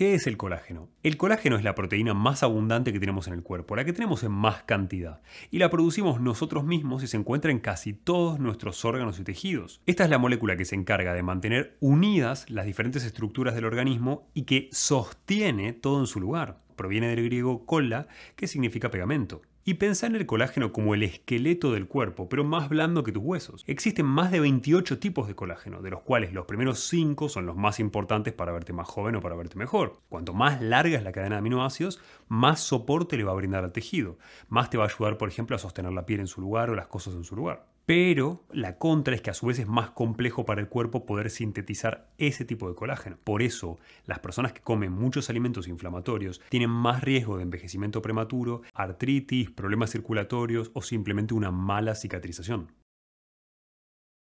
¿Qué es el colágeno? El colágeno es la proteína más abundante que tenemos en el cuerpo, la que tenemos en más cantidad, y la producimos nosotros mismos y se encuentra en casi todos nuestros órganos y tejidos. Esta es la molécula que se encarga de mantener unidas las diferentes estructuras del organismo y que sostiene todo en su lugar. Proviene del griego cola, que significa pegamento. Y pensá en el colágeno como el esqueleto del cuerpo, pero más blando que tus huesos. Existen más de 28 tipos de colágeno, de los cuales los primeros 5 son los más importantes para verte más joven o para verte mejor. Cuanto más larga es la cadena de aminoácidos, más soporte le va a brindar al tejido, más te va a ayudar, por ejemplo, a sostener la piel en su lugar o las cosas en su lugar. Pero la contra es que a su vez es más complejo para el cuerpo poder sintetizar ese tipo de colágeno. Por eso, las personas que comen muchos alimentos inflamatorios tienen más riesgo de envejecimiento prematuro, artritis, problemas circulatorios o simplemente una mala cicatrización.